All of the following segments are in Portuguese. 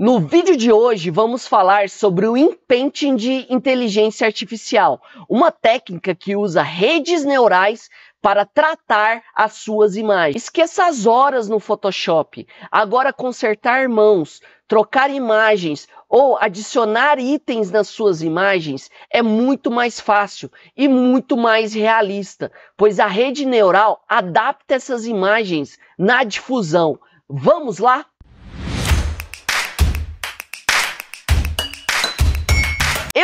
No vídeo de hoje vamos falar sobre o inpainting de inteligência artificial, uma técnica que usa redes neurais para tratar as suas imagens. Esqueça as horas no Photoshop. Agora consertar mãos, trocar imagens ou adicionar itens nas suas imagens é muito mais fácil e muito mais realista, pois a rede neural adapta essas imagens na difusão. Vamos lá?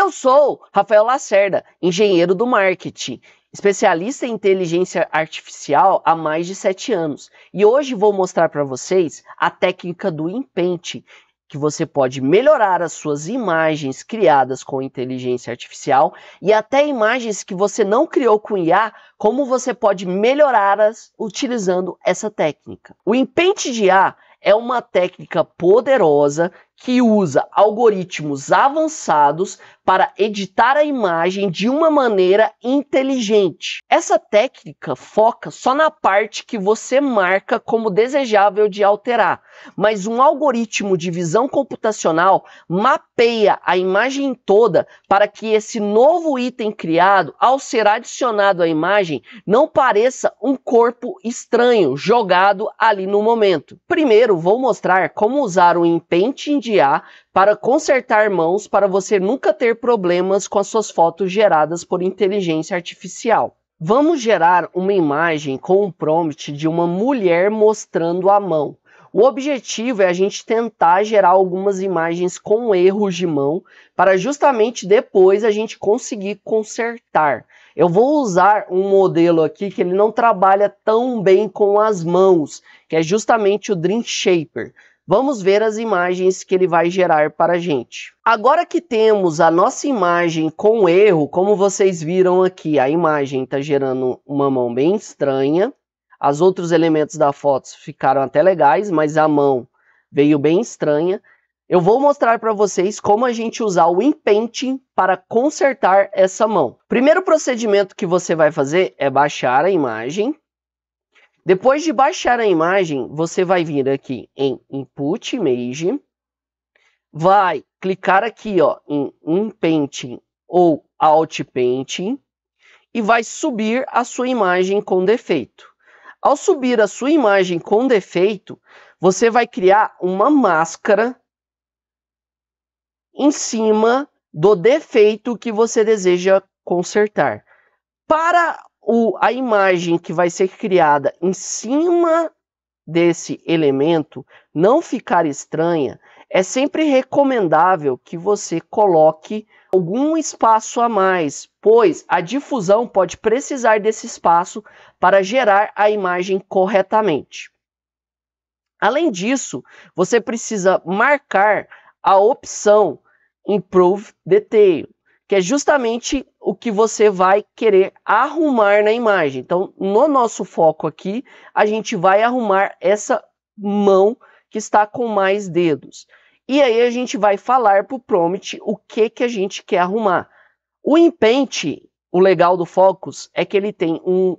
Eu sou Rafael Lacerda, engenheiro do marketing, especialista em inteligência artificial há mais de 7 anos. E hoje vou mostrar para vocês a técnica do Impente, que você pode melhorar as suas imagens criadas com inteligência artificial e até imagens que você não criou com IA, como você pode melhorá-las utilizando essa técnica. O Impente de IA é uma técnica poderosa que usa algoritmos avançados para editar a imagem de uma maneira inteligente. Essa técnica foca só na parte que você marca como desejável de alterar, mas um algoritmo de visão computacional mapeia a imagem toda para que esse novo item criado, ao ser adicionado à imagem, não pareça um corpo estranho jogado ali no momento. Primeiro, vou mostrar como usar o Inpaint compendiar para consertar mãos para você nunca ter problemas com as suas fotos geradas por inteligência artificial. Vamos gerar uma imagem com um prompt de uma mulher mostrando a mão. O objetivo é a gente tentar gerar algumas imagens com erros de mão para justamente depois a gente conseguir consertar. Eu vou usar um modelo aqui que ele não trabalha tão bem com as mãos, que é justamente o Dream Shaper. Vamos ver as imagens que ele vai gerar para a gente. Agora que temos a nossa imagem com erro, como vocês viram aqui, a imagem está gerando uma mão bem estranha. As outros elementos da foto ficaram até legais, mas a mão veio bem estranha. Eu vou mostrar para vocês como a gente usar o inpainting para consertar essa mão. Primeiro procedimento que você vai fazer é baixar a imagem depois de baixar a imagem, você vai vir aqui em Input Image, vai clicar aqui ó, em Inpainting ou Paint e vai subir a sua imagem com defeito. Ao subir a sua imagem com defeito, você vai criar uma máscara em cima do defeito que você deseja consertar. Para o, a imagem que vai ser criada em cima desse elemento não ficar estranha, é sempre recomendável que você coloque algum espaço a mais, pois a difusão pode precisar desse espaço para gerar a imagem corretamente. Além disso, você precisa marcar a opção Improve Detail que é justamente o que você vai querer arrumar na imagem. Então, no nosso foco aqui, a gente vai arrumar essa mão que está com mais dedos. E aí a gente vai falar para o prompt o que, que a gente quer arrumar. O impente, o legal do Focus, é que ele tem um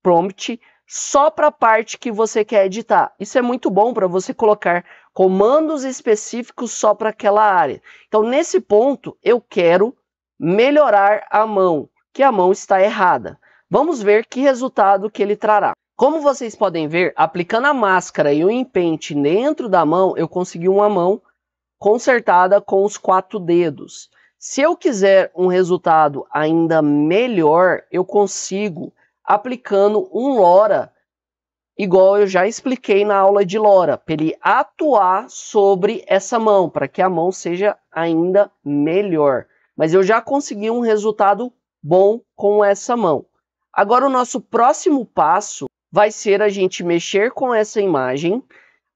prompt só para a parte que você quer editar. Isso é muito bom para você colocar comandos específicos só para aquela área. Então, nesse ponto, eu quero melhorar a mão, que a mão está errada. Vamos ver que resultado que ele trará. Como vocês podem ver, aplicando a máscara e o empente dentro da mão, eu consegui uma mão consertada com os quatro dedos. Se eu quiser um resultado ainda melhor, eu consigo aplicando um LoRa, igual eu já expliquei na aula de LoRa, para ele atuar sobre essa mão, para que a mão seja ainda melhor mas eu já consegui um resultado bom com essa mão. Agora, o nosso próximo passo vai ser a gente mexer com essa imagem,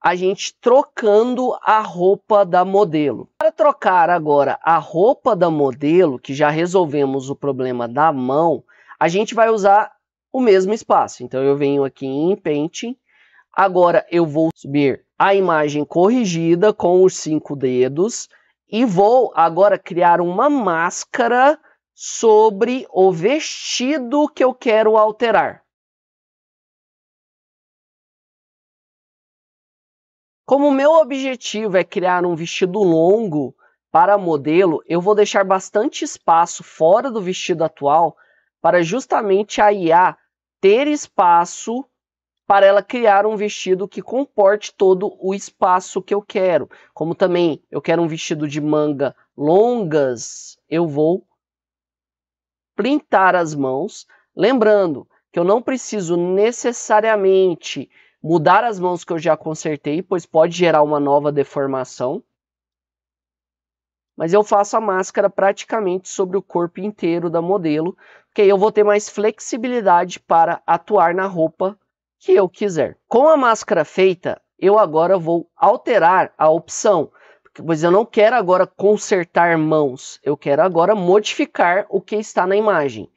a gente trocando a roupa da modelo. Para trocar agora a roupa da modelo, que já resolvemos o problema da mão, a gente vai usar o mesmo espaço. Então, eu venho aqui em Paint. agora eu vou subir a imagem corrigida com os cinco dedos, e vou agora criar uma máscara sobre o vestido que eu quero alterar. Como meu objetivo é criar um vestido longo para modelo, eu vou deixar bastante espaço fora do vestido atual para justamente a IA ter espaço para ela criar um vestido que comporte todo o espaço que eu quero. Como também eu quero um vestido de manga longas, eu vou printar as mãos, lembrando que eu não preciso necessariamente mudar as mãos que eu já consertei, pois pode gerar uma nova deformação. Mas eu faço a máscara praticamente sobre o corpo inteiro da modelo, porque eu vou ter mais flexibilidade para atuar na roupa que eu quiser. Com a máscara feita, eu agora vou alterar a opção, pois eu não quero agora consertar mãos, eu quero agora modificar o que está na imagem.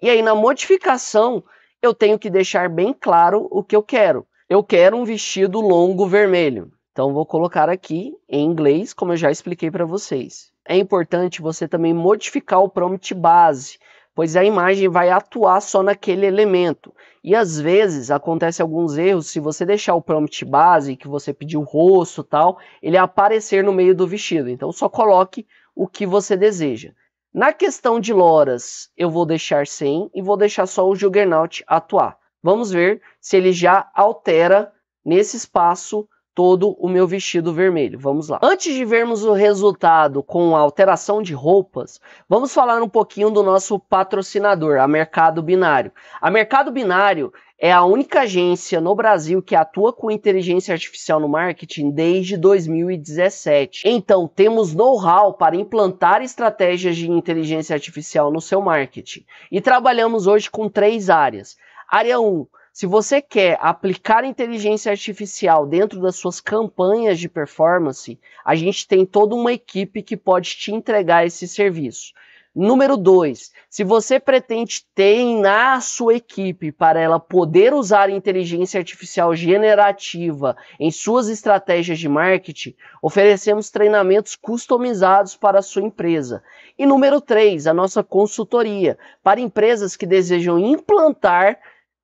E aí na modificação, eu tenho que deixar bem claro o que eu quero. Eu quero um vestido longo vermelho. Então vou colocar aqui em inglês, como eu já expliquei para vocês. É importante você também modificar o prompt base pois a imagem vai atuar só naquele elemento. E às vezes acontece alguns erros, se você deixar o prompt base que você pediu rosto, tal, ele aparecer no meio do vestido. Então só coloque o que você deseja. Na questão de loras, eu vou deixar sem e vou deixar só o Juggernaut atuar. Vamos ver se ele já altera nesse espaço todo o meu vestido vermelho. Vamos lá. Antes de vermos o resultado com a alteração de roupas, vamos falar um pouquinho do nosso patrocinador, a Mercado Binário. A Mercado Binário é a única agência no Brasil que atua com inteligência artificial no marketing desde 2017. Então, temos know-how para implantar estratégias de inteligência artificial no seu marketing. E trabalhamos hoje com três áreas. Área 1, um, se você quer aplicar inteligência artificial dentro das suas campanhas de performance, a gente tem toda uma equipe que pode te entregar esse serviço. Número 2, se você pretende treinar a sua equipe para ela poder usar inteligência artificial generativa em suas estratégias de marketing, oferecemos treinamentos customizados para a sua empresa. E número 3, a nossa consultoria para empresas que desejam implantar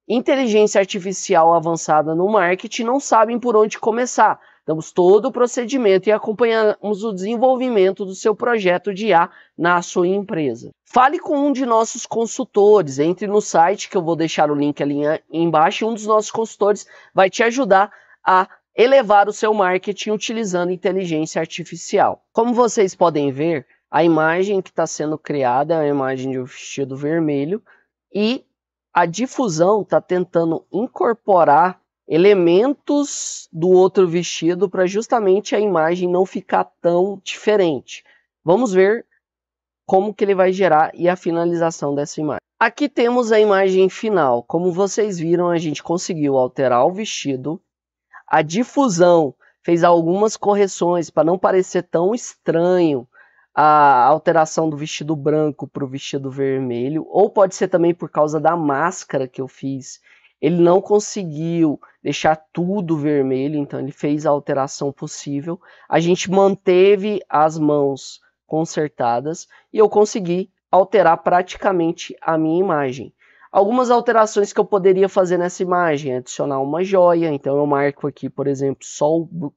inteligência artificial avançada no marketing não sabem por onde começar. Damos todo o procedimento e acompanhamos o desenvolvimento do seu projeto de IA na sua empresa. Fale com um de nossos consultores, entre no site que eu vou deixar o link ali embaixo, e um dos nossos consultores vai te ajudar a elevar o seu marketing utilizando inteligência artificial. Como vocês podem ver, a imagem que está sendo criada é a imagem de um vestido vermelho e a difusão está tentando incorporar elementos do outro vestido para justamente a imagem não ficar tão diferente. Vamos ver como que ele vai gerar e a finalização dessa imagem. Aqui temos a imagem final. Como vocês viram, a gente conseguiu alterar o vestido. A difusão fez algumas correções para não parecer tão estranho a alteração do vestido branco para o vestido vermelho, ou pode ser também por causa da máscara que eu fiz. Ele não conseguiu deixar tudo vermelho, então ele fez a alteração possível. A gente manteve as mãos consertadas e eu consegui alterar praticamente a minha imagem. Algumas alterações que eu poderia fazer nessa imagem, adicionar uma joia, então eu marco aqui, por exemplo, só o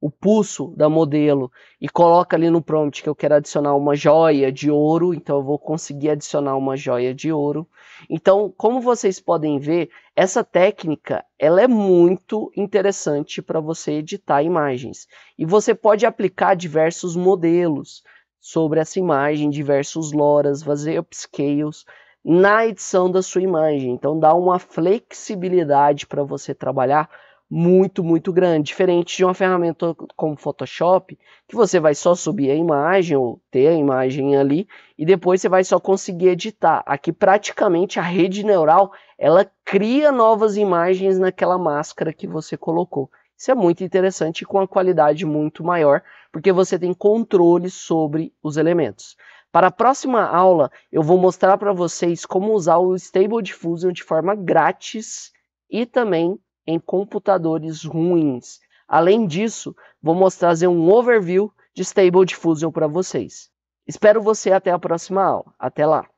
o pulso da modelo e coloca ali no prompt que eu quero adicionar uma joia de ouro, então eu vou conseguir adicionar uma joia de ouro. Então, como vocês podem ver, essa técnica ela é muito interessante para você editar imagens. E você pode aplicar diversos modelos sobre essa imagem, diversos loras, fazer upscales na edição da sua imagem. Então dá uma flexibilidade para você trabalhar muito, muito grande. Diferente de uma ferramenta como Photoshop, que você vai só subir a imagem ou ter a imagem ali e depois você vai só conseguir editar. Aqui praticamente a rede neural ela cria novas imagens naquela máscara que você colocou. Isso é muito interessante com a qualidade muito maior, porque você tem controle sobre os elementos. Para a próxima aula, eu vou mostrar para vocês como usar o Stable Diffusion de forma grátis e também em computadores ruins. Além disso, mostrar trazer um overview de Stable Diffusion para vocês. Espero você até a próxima aula. Até lá!